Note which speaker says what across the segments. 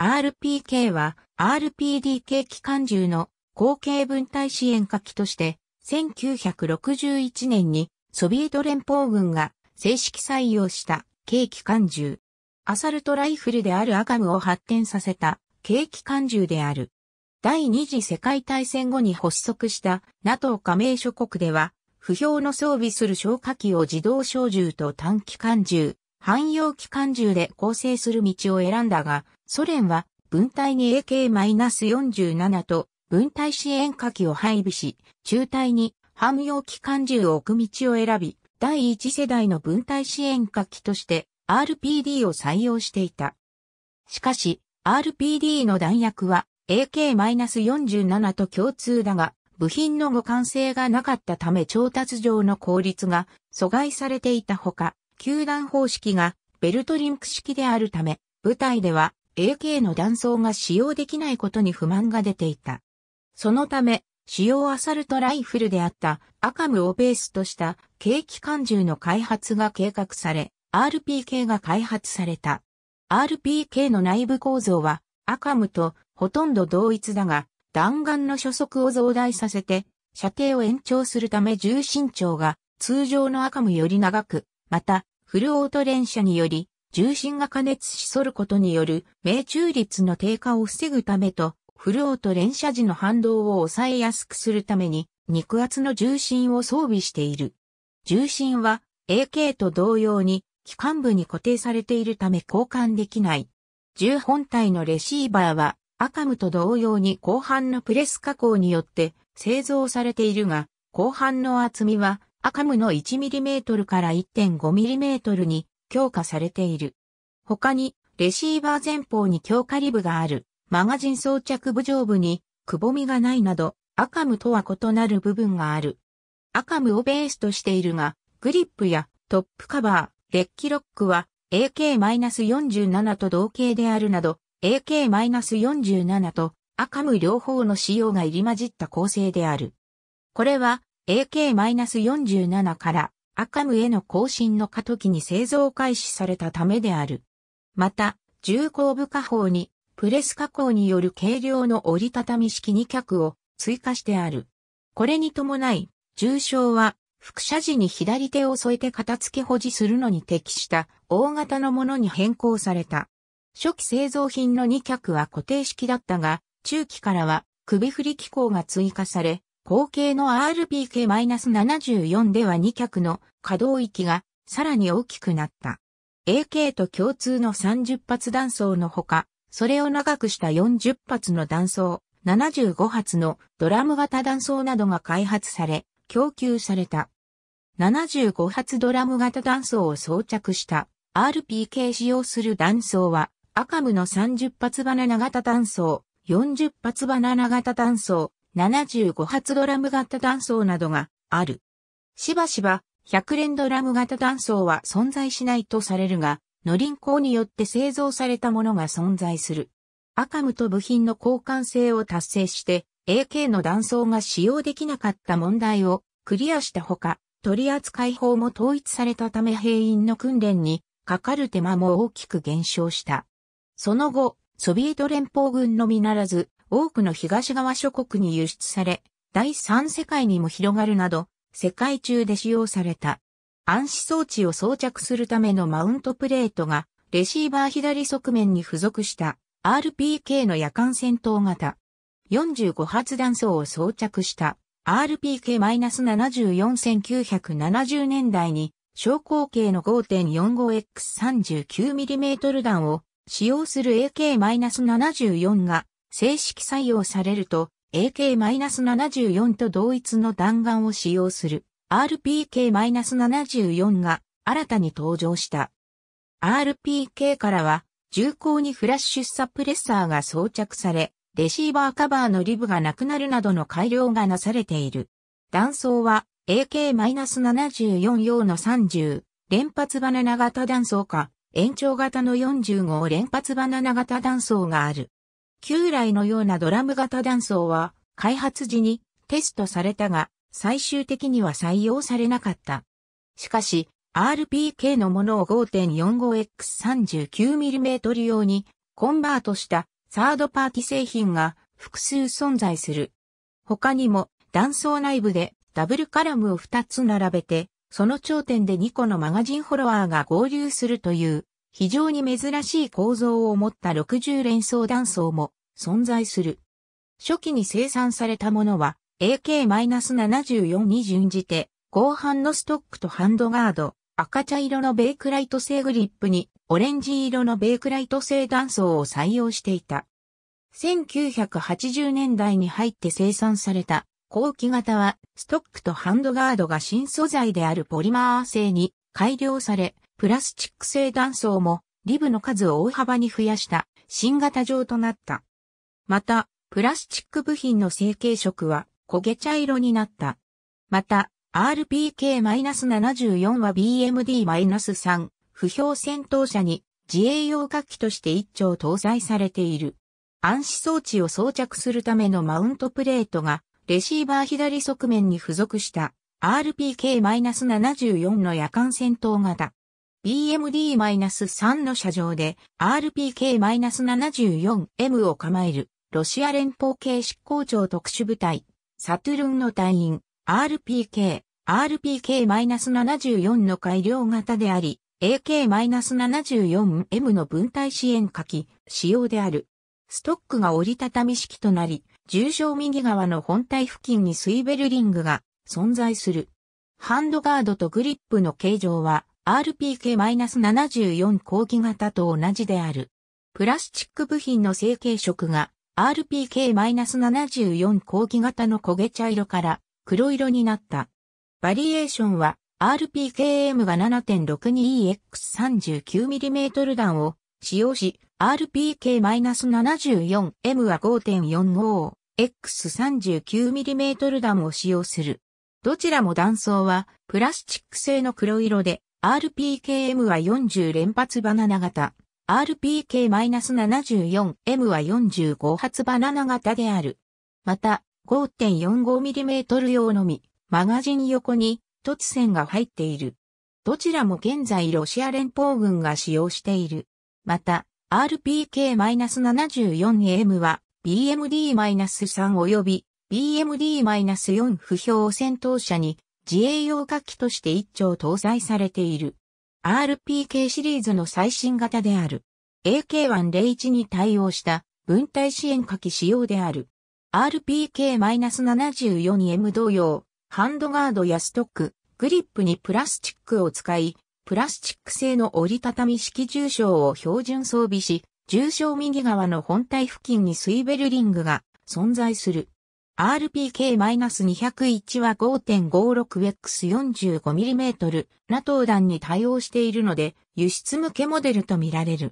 Speaker 1: RPK は RPDK 機関銃の後継分隊支援火器として、1961年にソビエト連邦軍が正式採用した軽機関銃。アサルトライフルであるアガムを発展させた軽機関銃である。第二次世界大戦後に発足した NATO 加盟諸国では、不評の装備する消火器を自動小銃と短機関銃、汎用機関銃で構成する道を選んだが、ソ連は分隊に AK-47 と分隊支援火器を配備し、中隊に汎用機関銃を置く道を選び、第一世代の分隊支援火器として RPD を採用していた。しかし、RPD の弾薬は AK-47 と共通だが、部品の互換性がなかったため調達上の効率が阻害されていたほか、球団方式がベルトリンク式であるため、部隊では AK の弾倉が使用できないことに不満が出ていた。そのため、主要アサルトライフルであったアカムをベースとした軽機関銃の開発が計画され、RPK が開発された。RPK の内部構造はアカムとほとんど同一だが、弾丸の初速を増大させて、射程を延長するため重心長が通常のアカムより長く、またフルオート連射により重心が加熱し反ることによる命中率の低下を防ぐためと、フロート連射時の反動を抑えやすくするために、肉厚の重心を装備している。重心は AK と同様に機関部に固定されているため交換できない。銃本体のレシーバーはアカムと同様に後半のプレス加工によって製造されているが、後半の厚みはアカムの 1mm から 1.5mm に強化されている。他に、レシーバー前方に強化リブがある、マガジン装着部上部に、くぼみがないなど、アカムとは異なる部分がある。アカムをベースとしているが、グリップやトップカバー、デッキロックは AK-47 と同型であるなど、AK-47 とアカム両方の仕様が入り混じった構成である。これは AK-47 からアムへの更新の過渡期に製造開始されたためである。また、重工部下方に、プレス加工による軽量の折りたたみ式2脚を追加してある。これに伴い、重症は、副車時に左手を添えて片付け保持するのに適した大型のものに変更された。初期製造品の2脚は固定式だったが、中期からは首振り機構が追加され、後継の RPK-74 では2脚の可動域がさらに大きくなった。AK と共通の30発弾倉のほか、それを長くした40発の弾倉、75発のドラム型弾倉などが開発され、供給された。75発ドラム型弾倉を装着した RPK 使用する弾倉は、アカムの30発バナナ型弾倉、40発バナナ型弾倉、75発ドラム型断層などがある。しばしば100連ドラム型断層は存在しないとされるが、の輪工によって製造されたものが存在する。アカムと部品の交換性を達成して AK の断層が使用できなかった問題をクリアしたほか、取扱法も統一されたため兵員の訓練にかかる手間も大きく減少した。その後、ソビエト連邦軍のみならず、多くの東側諸国に輸出され、第三世界にも広がるなど、世界中で使用された。暗視装置を装着するためのマウントプレートが、レシーバー左側面に付属した RPK の夜間戦闘型。45発弾装を装着した RPK-74-1970 年代に小口径の 5.45x39mm 弾を使用する AK-74 が正式採用されると AK-74 と同一の弾丸を使用する RPK-74 が新たに登場した。RPK からは重厚にフラッシュサプレッサーが装着され、レシーバーカバーのリブがなくなるなどの改良がなされている。弾倉は AK-74 用の30連発バナナ型弾倉か延長型の45連発バナナ型弾倉がある。旧来のようなドラム型断層は開発時にテストされたが最終的には採用されなかった。しかし RPK のものを 5.45x39mm 用にコンバートしたサードパーティ製品が複数存在する。他にも断層内部でダブルカラムを2つ並べて、その頂点で2個のマガジンフォロワーが合流するという非常に珍しい構造を持った60連装断層も存在する。初期に生産されたものは AK-74 に準じて後半のストックとハンドガード、赤茶色のベイクライト製グリップにオレンジ色のベイクライト製断層を採用していた。1980年代に入って生産された後期型はストックとハンドガードが新素材であるポリマー製に改良されプラスチック製断層もリブの数を大幅に増やした新型状となった。また、プラスチック部品の成形色は焦げ茶色になった。また、RPK-74 は BMD-3 不評戦闘車に自衛用楽器として一丁搭載されている。暗視装置を装着するためのマウントプレートがレシーバー左側面に付属した RPK-74 の夜間戦闘型 BMD-3 の車上で RPK-74M を構えるロシア連邦系執行庁特殊部隊サトゥルンの隊員 RPK、RPK-74 の改良型であり AK-74M の分隊支援下記仕様である。ストックが折りたたみ式となり、重症右側の本体付近にスイベルリングが存在する。ハンドガードとグリップの形状は RPK-74 後期型と同じである。プラスチック部品の成型色が RPK-74 後期型の焦げ茶色から黒色になった。バリエーションは RPKM が 7.62EX39mm 弾を使用し、RPK-74M は 5.45X39mm 弾を使用する。どちらも弾倉はプラスチック製の黒色で、RPKM は40連発バナナ型、RPK-74M は45発バナナ型である。また、5.45mm 用のみ、マガジン横に突線が入っている。どちらも現在ロシア連邦軍が使用している。また、RPK-74M は BMD-3 及び BMD-4 不評戦闘車に自営用火器として1丁搭載されている。RPK シリーズの最新型である。AK101 に対応した分体支援火器仕様である。RPK-74 に M 同様、ハンドガードやストック、グリップにプラスチックを使い、プラスチック製の折りたたみ式重傷を標準装備し、重傷右側の本体付近にスイベルリングが存在する。RPK-201 は 5.56X45mm ナトウ弾に対応しているので輸出向けモデルとみられる。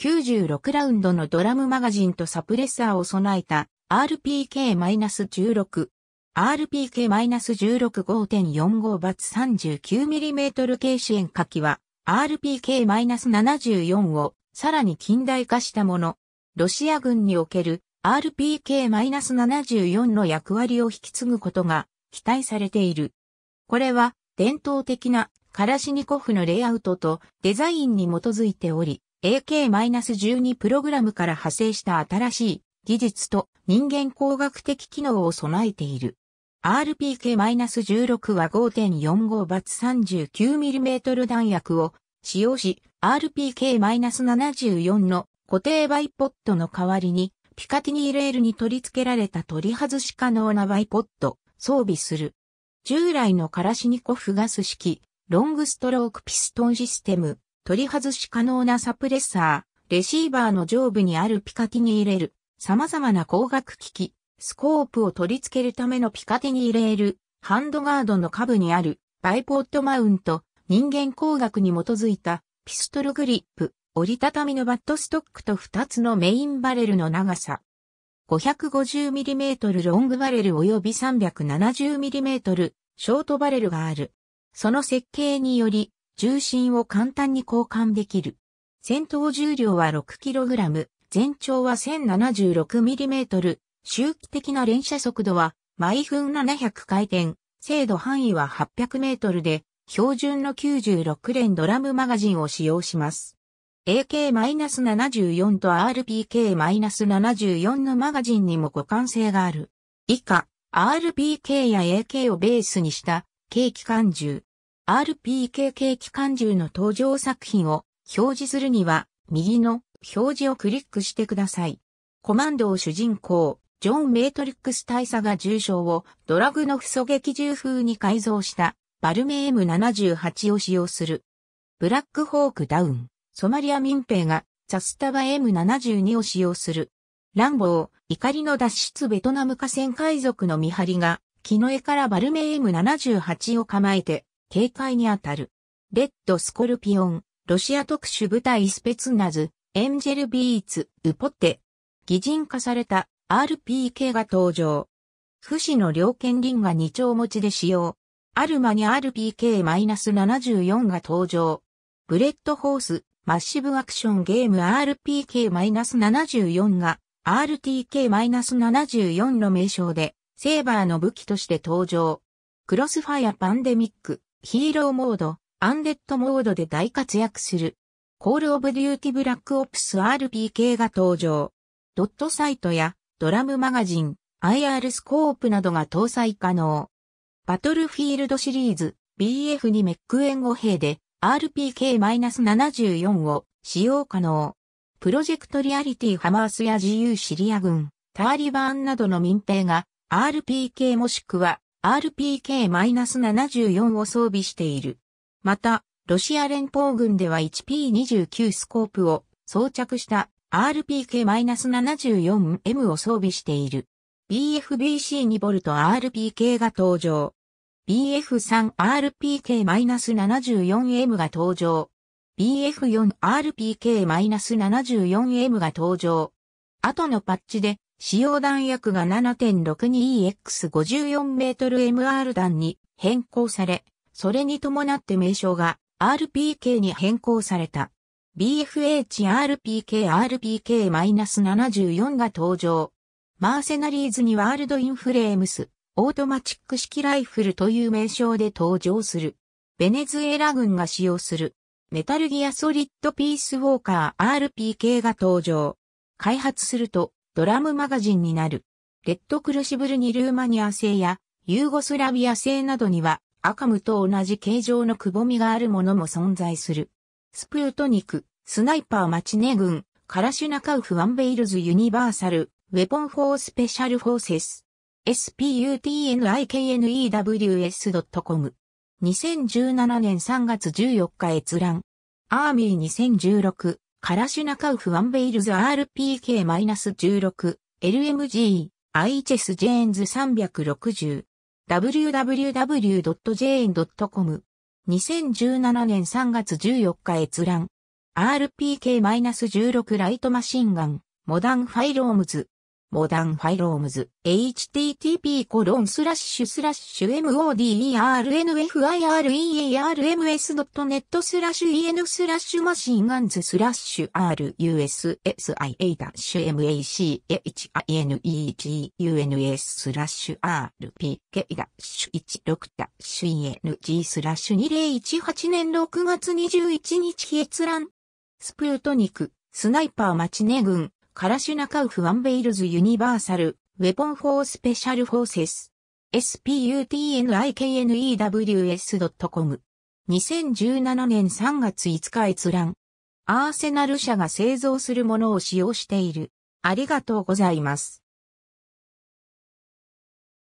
Speaker 1: 96ラウンドのドラムマガジンとサプレッサーを備えた RPK-16。RPK-16.45×39mm 軽視援火器は RPK-74 をさらに近代化したもの。ロシア軍における RPK-74 の役割を引き継ぐことが期待されている。これは伝統的なカラシニコフのレイアウトとデザインに基づいており、AK-12 プログラムから派生した新しい技術と人間工学的機能を備えている。RPK-16 は 5.45×39mm 弾薬を使用し、RPK-74 の固定バイポットの代わりにピカティニーレールに取り付けられた取り外し可能なバイポッド、装備する。従来のカラシニコフガス式、ロングストロークピストンシステム、取り外し可能なサプレッサー、レシーバーの上部にあるピカティニーレール、様々な光学機器、スコープを取り付けるためのピカティニーレール、ハンドガードの下部にあるバイポッドマウント、人間工学に基づいたピストルグリップ、折りたたみのバットストックと2つのメインバレルの長さ。550mm ロングバレル及び 370mm ショートバレルがある。その設計により、重心を簡単に交換できる。先頭重量は 6kg、全長は 1076mm、周期的な連射速度は毎分700回転、精度範囲は800メートルで、標準の96連ドラムマガジンを使用します。AK-74 と RPK-74 のマガジンにも互換性がある。以下、RPK や AK をベースにした軽機関銃。RPK 軽機関銃の登場作品を表示するには、右の表示をクリックしてください。コマンドを主人公、ジョン・メートリックス大佐が重傷をドラグの不狙撃銃風に改造したバルメ M78 を使用する。ブラックホークダウン。ソマリア民兵がザスタバ M72 を使用する。乱暴、怒りの脱出ベトナム河川海賊の見張りが、木の絵からバルメ M78 を構えて、警戒に当たる。レッドスコルピオン、ロシア特殊部隊スペツナズ、エンジェルビーツ、ウポテ。擬人化された RPK が登場。不死の両剣輪が2丁持ちで使用。アルマに RPK-74 が登場。ブレッドホース、マッシブアクションゲーム RPK-74 が RTK-74 の名称でセーバーの武器として登場。クロスファイアパンデミック、ヒーローモード、アンデッドモードで大活躍する。コールオブデューティブラックオプス RPK が登場。ドットサイトやドラムマガジン、IR スコープなどが搭載可能。バトルフィールドシリーズ BF2 メックンゴ兵で RPK-74 を使用可能。プロジェクトリアリティハマースや自由シリア軍、ターリバーンなどの民兵が RPK もしくは RPK-74 を装備している。また、ロシア連邦軍では 1P29 スコープを装着した RPK-74M を装備している。BFBC2 ボルト RPK が登場。BF3RPK-74M が登場。BF4RPK-74M が登場。後のパッチで、使用弾薬が 7.62EX54m/MR 弾に変更され、それに伴って名称が RPK に変更された。BFHRPK-RPK-74 が登場。マーセナリーズにワールドインフレームス。オートマチック式ライフルという名称で登場する。ベネズエラ軍が使用する。メタルギアソリッドピースウォーカー RPK が登場。開発するとドラムマガジンになる。レッドクルシブルにルーマニア製やユーゴスラビア製などにはアカムと同じ形状のくぼみがあるものも存在する。スプートニク、スナイパーマチネ軍、カラシュナカウフワンベイルズユニバーサル、ウェポンフォースペシャルフォーセス。sputknews.com n i。2017年3月14日閲覧。アーミー2016、カラシュナカウフ・ワンベイルズ RPK-16、LMG、IHS ジェーンズ360。www.jane.com。2017年3月14日閲覧。RPK-16 ライトマシンガン、モダンファイロームズ。モダンファイロームズ、http コロンスラッシュスラッシュ moderfirerms.net スラッシュ en スラッシュマシンガンズスラッシュ r u s i a m a c h i n e g u n s スラッシュ rpk-16-eng スラッシュ2018年6月21日閲覧。スプートニク、スナイパーマチネ軍。カラシュナカウフ・ワンベイルズ・ユニバーサル・ウェポン・フォー・スペシャル・フォーセス。sputniknews.com。2017年3月5日閲覧。アーセナル社が製造するものを使用している。ありがとうございます。